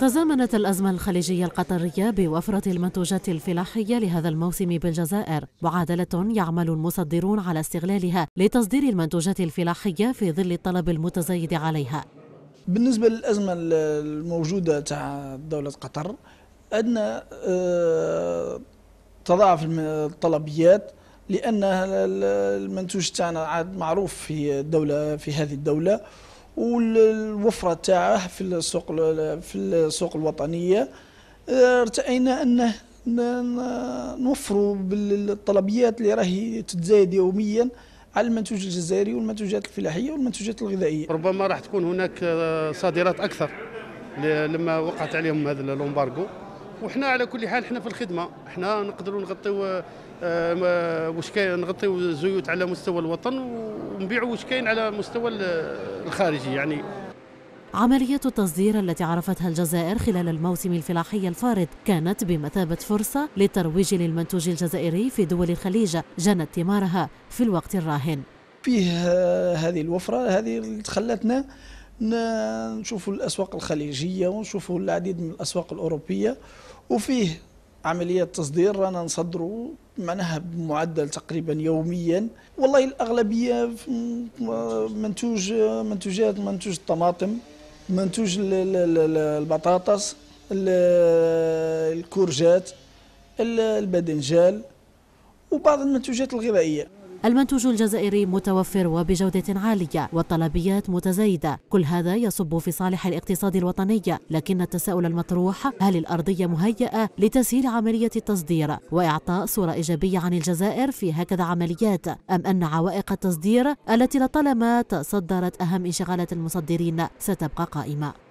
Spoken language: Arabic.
تزامنت الأزمة الخليجية القطرية بوفرة المنتوجات الفلاحية لهذا الموسم بالجزائر معادلة يعمل المصدرون على استغلالها لتصدير المنتوجات الفلاحية في ظل الطلب المتزايد عليها بالنسبة للأزمة الموجودة تاع دولة قطر أدنى آه، تضاعف الطلبيات لأن المنتوج تاعنا عاد معروف في الدولة في هذه الدولة والوفره تاعه في السوق في السوق الوطنيه آه، ارتئينا انه نوفروا بالطلبيات اللي راهي تتزايد يوميا على المنتوج الجزائري والمنتوجات الفلاحيه والمنتوجات الغذائيه. ربما راح تكون هناك آه، صادرات اكثر لما وقعت عليهم هذا الامبارغو وحنا على كل حال حنا في الخدمه حنا نقدروا نغطيو آه، وش نغطيو الزيوت على مستوى الوطن و ونبيعوا واش كاين على مستوى الخارجي يعني عملية التصدير التي عرفتها الجزائر خلال الموسم الفلاحي الفارض كانت بمثابة فرصة للترويج للمنتوج الجزائري في دول الخليج جنت ثمارها في الوقت الراهن فيه آه، هذه الوفرة هذه اللي خلتنا نشوفوا الأسواق الخليجية ونشوفوا العديد من الأسواق الأوروبية وفيه عملية تصدير رانا نصدروا معناها بمعدل تقريبا يوميا والله الأغلبية منتوج منتوجات منتوج الطماطم منتوج البطاطس الكورجات الباذنجان وبعض المنتوجات الغذائية المنتوج الجزائري متوفر وبجودة عالية والطلبيات متزايدة كل هذا يصب في صالح الاقتصاد الوطني لكن التساؤل المطروح هل الأرضية مهيئة لتسهيل عملية التصدير وإعطاء صورة إيجابية عن الجزائر في هكذا عمليات أم أن عوائق التصدير التي لطالما تصدرت أهم انشغالات المصدرين ستبقى قائمة